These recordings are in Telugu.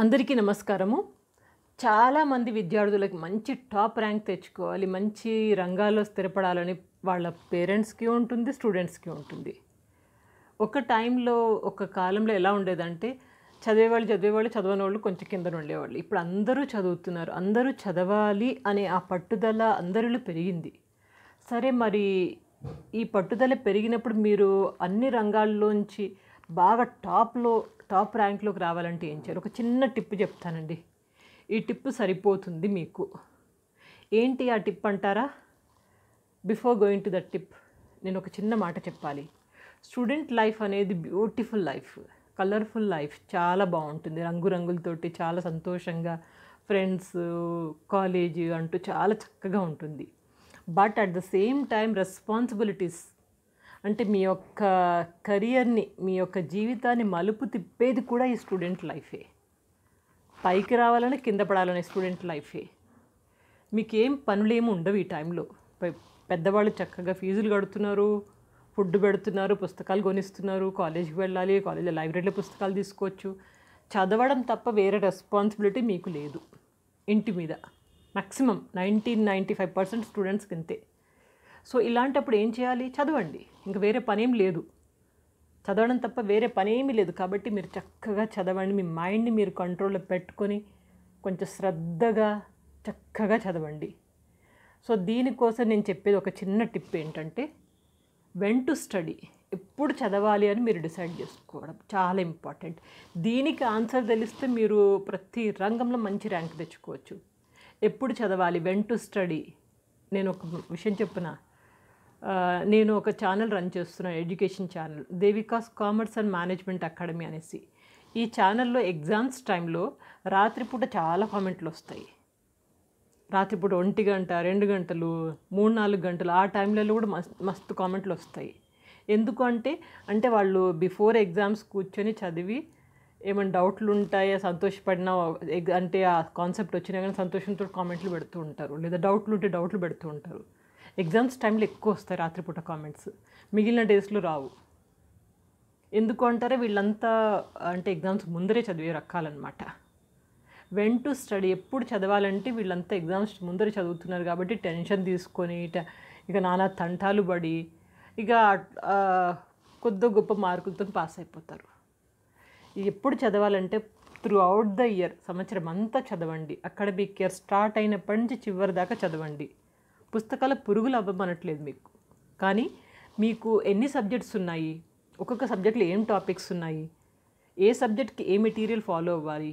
అందరికీ నమస్కారము చాలామంది విద్యార్థులకి మంచి టాప్ ర్యాంక్ తెచ్చుకోవాలి మంచి రంగాల్లో స్థిరపడాలని వాళ్ళ పేరెంట్స్కి ఉంటుంది స్టూడెంట్స్కి ఉంటుంది ఒక టైంలో ఒక కాలంలో ఎలా ఉండేదంటే చదివేవాళ్ళు చదివేవాళ్ళు చదవని వాళ్ళు కొంచెం కింద ఉండేవాళ్ళు ఇప్పుడు అందరూ చదువుతున్నారు అందరూ చదవాలి అనే ఆ పట్టుదల అందరిలో పెరిగింది సరే మరి ఈ పట్టుదల పెరిగినప్పుడు మీరు అన్ని రంగాల్లోంచి బాగా టాప్లో టాప్ ర్యాంక్లోకి రావాలంటే ఏం చేయాలి ఒక చిన్న టిప్ చెప్తానండి ఈ టిప్ సరిపోతుంది మీకు ఏంటి ఆ టిప్ అంటారా before going to that tip నేను ఒక చిన్న మాట చెప్పాలి స్టూడెంట్ లైఫ్ అనేది బ్యూటిఫుల్ లైఫ్ కలర్ఫుల్ లైఫ్ చాలా బాగుంటుంది రంగురంగులతోటి చాలా సంతోషంగా ఫ్రెండ్స్ కాలేజీ అంటూ చాలా చక్కగా ఉంటుంది but at the same time responsibilities అంటే మీ యొక్క కెరియర్ని మీ యొక్క జీవితాన్ని మలుపు తిప్పేది కూడా ఈ స్టూడెంట్ లైఫే పైకి రావాలని కింద పడాలని స్టూడెంట్ లైఫే మీకేం పనులు ఏమి ఉండవు ఈ టైంలో పెద్దవాళ్ళు చక్కగా ఫీజులు కడుతున్నారు ఫుడ్ పెడుతున్నారు పుస్తకాలు కొనిస్తున్నారు కాలేజీకి వెళ్ళాలి కాలేజీ లైబ్రరీలో పుస్తకాలు తీసుకోవచ్చు చదవడం తప్ప వేరే రెస్పాన్సిబిలిటీ మీకు లేదు ఇంటి మీద maximum ninety ninety five percent స్టూడెంట్స్కి ఇంతే సో ఇలాంటప్పుడు ఏం చేయాలి చదవండి ఇంక వేరే పనేం లేదు చదవడం తప్ప వేరే పనేమి లేదు కాబట్టి మీరు చక్కగా చదవండి మీ మైండ్ని మీరు కంట్రోల్లో పెట్టుకొని కొంచెం శ్రద్ధగా చక్కగా చదవండి సో దీనికోసం నేను చెప్పేది ఒక చిన్న టిప్ ఏంటంటే వెన్ టు స్టడీ ఎప్పుడు చదవాలి అని మీరు డిసైడ్ చేసుకోవడం చాలా ఇంపార్టెంట్ దీనికి ఆన్సర్ తెలిస్తే మీరు ప్రతి రంగంలో మంచి ర్యాంక్ తెచ్చుకోవచ్చు ఎప్పుడు చదవాలి వెన్ టు స్టడీ నేను ఒక విషయం చెప్పిన నేను ఒక ఛానల్ రన్ చేస్తున్నాను education channel Devika's commerce and management academy అనేసి ఈ ఛానల్లో ఎగ్జామ్స్ టైంలో రాత్రిపూట చాలా కామెంట్లు వస్తాయి రాత్రిపూట ఒంటి గంట రెండు గంటలు మూడు నాలుగు గంటలు ఆ టైంలలో కూడా మస్తు మస్తు కామెంట్లు వస్తాయి ఎందుకు అంటే అంటే వాళ్ళు బిఫోర్ ఎగ్జామ్స్ కూర్చొని చదివి ఏమైనా డౌట్లు ఉంటాయా సంతోషపడినా అంటే ఆ కాన్సెప్ట్ వచ్చినా కానీ సంతోషంతో కామెంట్లు పెడుతూ ఉంటారు లేదా డౌట్లు ఉంటే డౌట్లు పెడుతూ ఉంటారు ఎగ్జామ్స్ టైంలో ఎక్కువ వస్తాయి రాత్రిపూట కామెంట్స్ మిగిలిన డేస్లో రావు ఎందుకు అంటారే వీళ్ళంతా అంటే ఎగ్జామ్స్ ముందరే చదివే రకాలన్నమాట వెన్ టు స్టడీ ఎప్పుడు చదవాలంటే వీళ్ళంతా ఎగ్జామ్స్ ముందరే చదువుతున్నారు కాబట్టి టెన్షన్ తీసుకొని ఇక నానా తంటాలు పడి ఇక కొద్ది గొప్ప మార్కులతో పాస్ అయిపోతారు ఎప్పుడు చదవాలంటే త్రూ అవుట్ ద ఇయర్ సంవత్సరం అంతా చదవండి అకాడమిక్ ఇయర్ స్టార్ట్ అయినప్పటి నుంచి చివరి దాకా చదవండి పుస్తకాల పురుగులు అవ్వమనట్లేదు మీకు కానీ మీకు ఎన్ని సబ్జెక్ట్స్ ఉన్నాయి ఒక్కొక్క సబ్జెక్ట్లో ఏం టాపిక్స్ ఉన్నాయి ఏ సబ్జెక్ట్కి ఏ మెటీరియల్ ఫాలో అవ్వాలి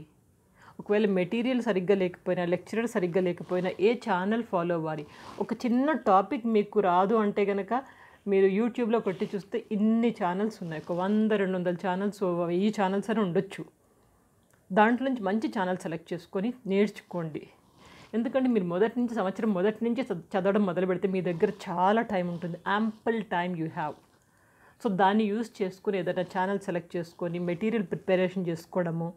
ఒకవేళ మెటీరియల్ సరిగ్గా లేకపోయినా లెక్చరర్ సరిగ్గా లేకపోయినా ఏ ఛానల్ ఫాలో అవ్వాలి ఒక చిన్న టాపిక్ మీకు రాదు అంటే కనుక మీరు యూట్యూబ్లో కొట్టి చూస్తే ఇన్ని ఛానల్స్ ఉన్నాయి ఒక వంద రెండు వందల ఛానల్స్ ఈ ఛానల్స్ అని ఉండొచ్చు దాంట్లో నుంచి మంచి ఛానల్ సెలెక్ట్ చేసుకొని నేర్చుకోండి ఎందుకంటే మీరు మొదటి నుంచి సంవత్సరం మొదటి నుంచి చదవడం మొదలు పెడితే మీ దగ్గర చాలా టైం ఉంటుంది ample time you have so దాన్ని యూజ్ చేసుకుని ఏదైనా ఛానల్ సెలెక్ట్ చేసుకొని మెటీరియల్ ప్రిపరేషన్ చేసుకోవడము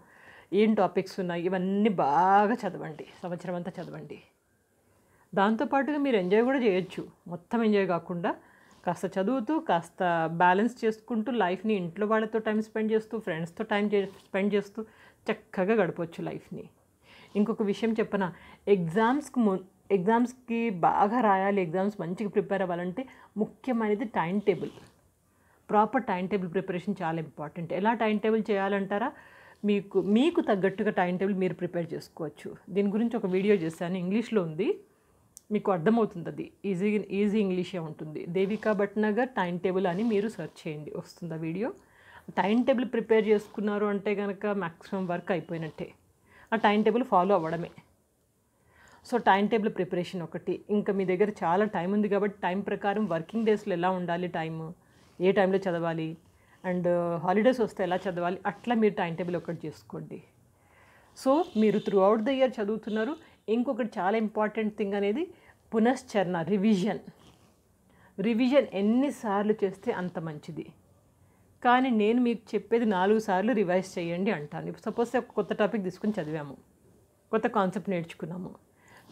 ఏం టాపిక్స్ ఉన్నాయి ఇవన్నీ బాగా చదవండి సంవత్సరం అంతా చదవండి దాంతోపాటుగా మీరు ఎంజాయ్ కూడా చేయొచ్చు మొత్తం ఎంజాయ్ కాకుండా కాస్త చదువుతూ కాస్త బ్యాలెన్స్ చేసుకుంటూ లైఫ్ని ఇంట్లో వాళ్ళతో టైం స్పెండ్ చేస్తూ ఫ్రెండ్స్తో టైం స్పెండ్ చేస్తూ చక్కగా గడపవచ్చు లైఫ్ని ఇంకొక విషయం చెప్పన ఎగ్జామ్స్కి ము ఎగ్జామ్స్కి బాగా రాయాలి ఎగ్జామ్స్ మంచిగా ప్రిపేర్ అవ్వాలంటే ముఖ్యమైనది time table proper time table preparation చాలా ఇంపార్టెంట్ ఎలా టైం టేబుల్ చేయాలంటారా మీకు మీకు తగ్గట్టుగా టైం టేబుల్ మీరు ప్రిపేర్ చేసుకోవచ్చు దీని గురించి ఒక వీడియో చేశాను ఇంగ్లీష్లో ఉంది మీకు అర్థమవుతుంది అది ఈజీ ఈజీ ఇంగ్లీషే ఉంటుంది దేవికా భట్నగర్ టైం టేబుల్ అని మీరు సెర్చ్ చేయండి వస్తుంది ఆ వీడియో టైం టేబుల్ ప్రిపేర్ చేసుకున్నారు అంటే కనుక మ్యాక్సిమం వర్క్ అయిపోయినట్టే ఆ టైం టేబుల్ ఫాలో అవ్వడమే సో టైం టేబుల్ ప్రిపరేషన్ ఒకటి ఇంకా మీ దగ్గర చాలా టైం ఉంది కాబట్టి టైం ప్రకారం వర్కింగ్ డేస్లో ఎలా ఉండాలి టైం ఏ టైంలో చదవాలి అండ్ హాలిడేస్ వస్తే ఎలా చదవాలి అట్లా మీరు టైం టేబుల్ ఒకటి చేసుకోండి సో మీరు త్రూ అవుట్ ద ఇయర్ చదువుతున్నారు ఇంకొకటి చాలా ఇంపార్టెంట్ థింగ్ అనేది పునశ్చరణ రివిజన్ రివిజన్ ఎన్నిసార్లు చేస్తే అంత మంచిది కానీ నేను మీకు చెప్పేది నాలుగు సార్లు రివైజ్ చేయండి అంటాను సపోజ్ ఒక కొత్త టాపిక్ తీసుకుని చదివాము కొత్త కాన్సెప్ట్ నేర్చుకున్నాము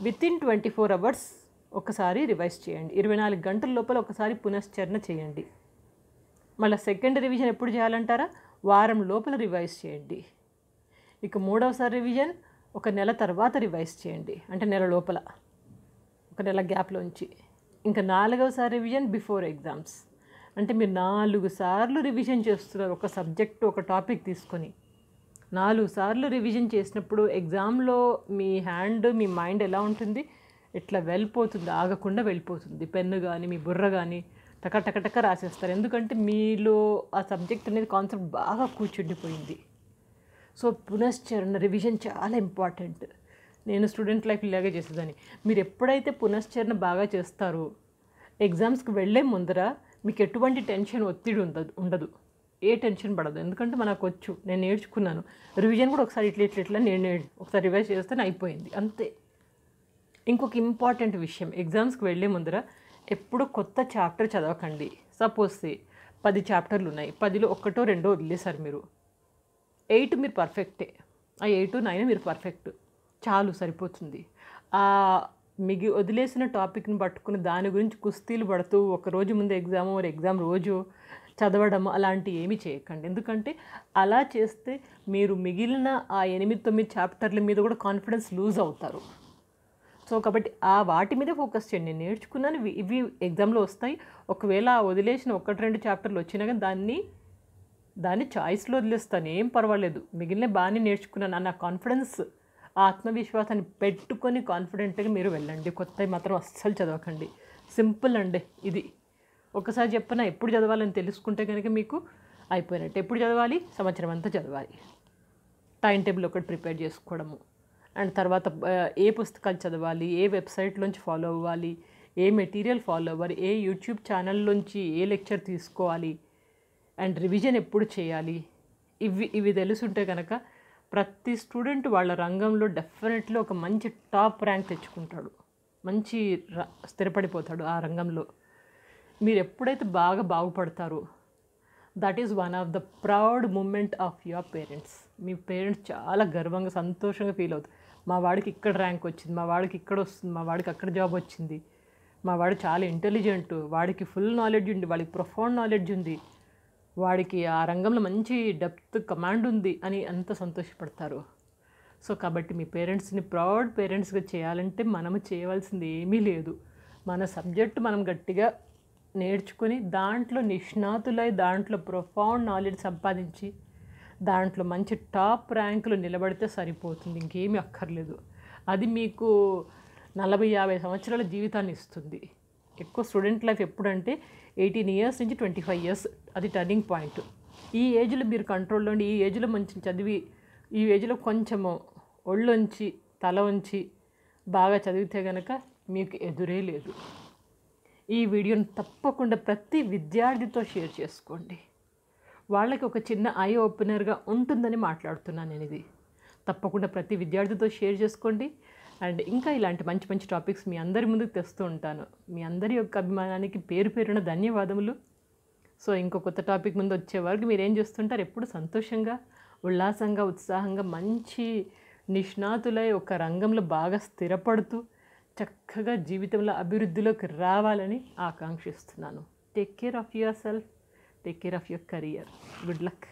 within twenty four hours ఒకసారి రివైజ్ చేయండి ఇరవై నాలుగు గంటల లోపల ఒకసారి పునశ్చరణ చేయండి మళ్ళీ సెకండ్ రివిజన్ ఎప్పుడు చేయాలంటారా వారం లోపల రివైజ్ చేయండి ఇక మూడవసారి రివిజన్ ఒక నెల తర్వాత రివైజ్ చేయండి అంటే నెల లోపల ఒక నెల గ్యాప్లోంచి ఇంకా నాలుగవసారి రివిజన్ బిఫోర్ ఎగ్జామ్స్ అంటే మీరు నాలుగు సార్లు రివిజన్ చేస్తున్నారు ఒక సబ్జెక్ట్ ఒక టాపిక్ తీసుకొని నాలుగు సార్లు రివిజన్ చేసినప్పుడు ఎగ్జామ్లో మీ హ్యాండ్ మీ మైండ్ ఎలా ఉంటుంది ఇట్లా వెళ్ళిపోతుంది ఆగకుండా వెళ్ళిపోతుంది పెన్ను కానీ మీ బుర్ర కానీ టక టక టక రాసేస్తారు ఎందుకంటే మీలో ఆ సబ్జెక్ట్ అనేది కాన్సెప్ట్ బాగా కూర్చుండిపోయింది సో పునశ్చరణ రివిజన్ చాలా ఇంపార్టెంట్ నేను స్టూడెంట్ లైఫ్ ఇలాగే చేసేదాన్ని మీరు ఎప్పుడైతే పునశ్చరణ బాగా చేస్తారో ఎగ్జామ్స్కి వెళ్ళే ముందర మీకు ఎటువంటి టెన్షన్ ఒత్తిడి ఉండదు ఉండదు ఏ టెన్షన్ పడదు ఎందుకంటే మనకు వచ్చు నేను నేర్చుకున్నాను రివిజన్ కూడా ఒకసారి ఇట్లా ఇట్లా ఇట్లా నేను ఒకసారి రివైజ్ చేస్తే అయిపోయింది అంతే ఇంకొక ఇంపార్టెంట్ విషయం ఎగ్జామ్స్కి వెళ్ళే ముందర ఎప్పుడు కొత్త చాప్టర్ చదవకండి సపోజ్ పది చాప్టర్లు ఉన్నాయి పదిలో ఒకటో రెండో వదిలేశారు మీరు ఎయిట్ మీరు పర్ఫెక్టే ఆ ఎయిట్ నైన్ మీరు పర్ఫెక్ట్ చాలు సరిపోతుంది మిగి వదిలేసిన టాపిక్ని పట్టుకుని దాని గురించి కుస్తీలు పడుతూ ఒక రోజు ముందు ఎగ్జామ్ ఒక ఎగ్జామ్ రోజు చదవడం అలాంటి ఏమి చేయకండి ఎందుకంటే అలా చేస్తే మీరు మిగిలిన ఆ ఎనిమిది తొమ్మిది చాప్టర్ల మీద కూడా కాన్ఫిడెన్స్ లూజ్ అవుతారు సో కాబట్టి ఆ వాటి మీదే ఫోకస్ చేయండి నేను నేర్చుకున్నాను ఇవి ఎగ్జామ్లో వస్తాయి ఒకవేళ వదిలేసిన ఒకటి రెండు చాప్టర్లు వచ్చినా కానీ దాన్ని దాన్ని చాయిస్లో వదిలేస్తాను ఏం పర్వాలేదు మిగిలిన బాగానే నేర్చుకున్నాను అన్న కాన్ఫిడెన్స్ ఆత్మవిశ్వాసాన్ని పెట్టుకొని కాన్ఫిడెంట్గా మీరు వెళ్ళండి కొత్తవి మాత్రం అస్సలు చదవకండి సింపుల్ అండి ఇది ఒకసారి చెప్పిన ఎప్పుడు చదవాలని తెలుసుకుంటే కనుక మీకు అయిపోయినట్టు ఎప్పుడు చదవాలి సంవత్సరం అంతా చదవాలి టైం టేబుల్ ఒకటి ప్రిపేర్ చేసుకోవడము అండ్ తర్వాత ఏ పుస్తకాలు చదవాలి ఏ వెబ్సైట్లోంచి ఫాలో అవ్వాలి ఏ మెటీరియల్ ఫాలో అవ్వాలి ఏ యూట్యూబ్ ఛానల్లోంచి ఏ లెక్చర్ తీసుకోవాలి అండ్ రివిజన్ ఎప్పుడు చేయాలి ఇవి ఇవి తెలుసుంటే కనుక ప్రతి స్టూడెంట్ వాళ్ళ రంగంలో డెఫినెట్లీ ఒక మంచి టాప్ ర్యాంక్ తెచ్చుకుంటాడు మంచి స్థిరపడిపోతాడు ఆ రంగంలో మీరు ఎప్పుడైతే బాగా బాగుపడతారో that is one of the proud moment of your parents మీ పేరెంట్స్ చాలా గర్వంగా సంతోషంగా ఫీల్ అవుతుంది మా వాడికి ఇక్కడ ర్యాంక్ వచ్చింది మా వాడికి ఇక్కడ వస్తుంది మా వాడికి అక్కడ జాబ్ వచ్చింది మా వాడు చాలా ఇంటెలిజెంట్ వాడికి ఫుల్ నాలెడ్జ్ ఉంది వాడికి ప్రొఫౌండ్ నాలెడ్జ్ ఉంది వాడికి ఆ రంగంలో మంచి డెప్త్ కమాండ్ ఉంది అని అంత సంతోషపడతారు సో కాబట్టి మీ పేరెంట్స్ని ప్రౌడ్ పేరెంట్స్గా చేయాలంటే మనము చేయవలసింది ఏమీ లేదు మన సబ్జెక్ట్ మనం గట్టిగా నేర్చుకుని దాంట్లో నిష్ణాతులై దాంట్లో ప్రొఫౌండ్ నాలెడ్జ్ సంపాదించి దాంట్లో మంచి టాప్ ర్యాంకులు నిలబడితే సరిపోతుంది ఇంకేమీ అక్కర్లేదు అది మీకు నలభై యాభై సంవత్సరాల జీవితాన్ని ఇస్తుంది ఎక్కువ స్టూడెంట్ లైఫ్ ఎప్పుడంటే ఎయిటీన్ ఇయర్స్ నుంచి ట్వంటీ ఫైవ్ ఇయర్స్ అది టర్నింగ్ పాయింట్ ఈ ఏజ్లో మీరు కంట్రోల్లో ఉండి ఈ ఏజ్లో మంచి చదివి ఈ ఏజ్లో కొంచెము ఒళ్ళొంచి తల ఉంచి బాగా చదివితే కనుక మీకు ఎదురే లేదు ఈ వీడియోని తప్పకుండా ప్రతి విద్యార్థితో షేర్ చేసుకోండి వాళ్ళకి ఒక చిన్న ఐ ఓపెనర్గా ఉంటుందని మాట్లాడుతున్నాను నేను ఇది తప్పకుండా ప్రతి విద్యార్థితో షేర్ చేసుకోండి అండ్ ఇంకా ఇలాంటి మంచి మంచి టాపిక్స్ మీ అందరి ముందుకు తెస్తూ ఉంటాను మీ అందరి యొక్క అభిమానానికి పేరు పేరున ధన్యవాదములు సో ఇంకో కొత్త టాపిక్ ముందు వచ్చే వరకు మీరు ఏం చేస్తుంటారు ఎప్పుడు సంతోషంగా ఉల్లాసంగా ఉత్సాహంగా మంచి నిష్ణాతులై ఒక రంగంలో బాగా స్థిరపడుతూ చక్కగా జీవితంలో అభివృద్ధిలోకి రావాలని ఆకాంక్షిస్తున్నాను take care of yourself take care of your career good luck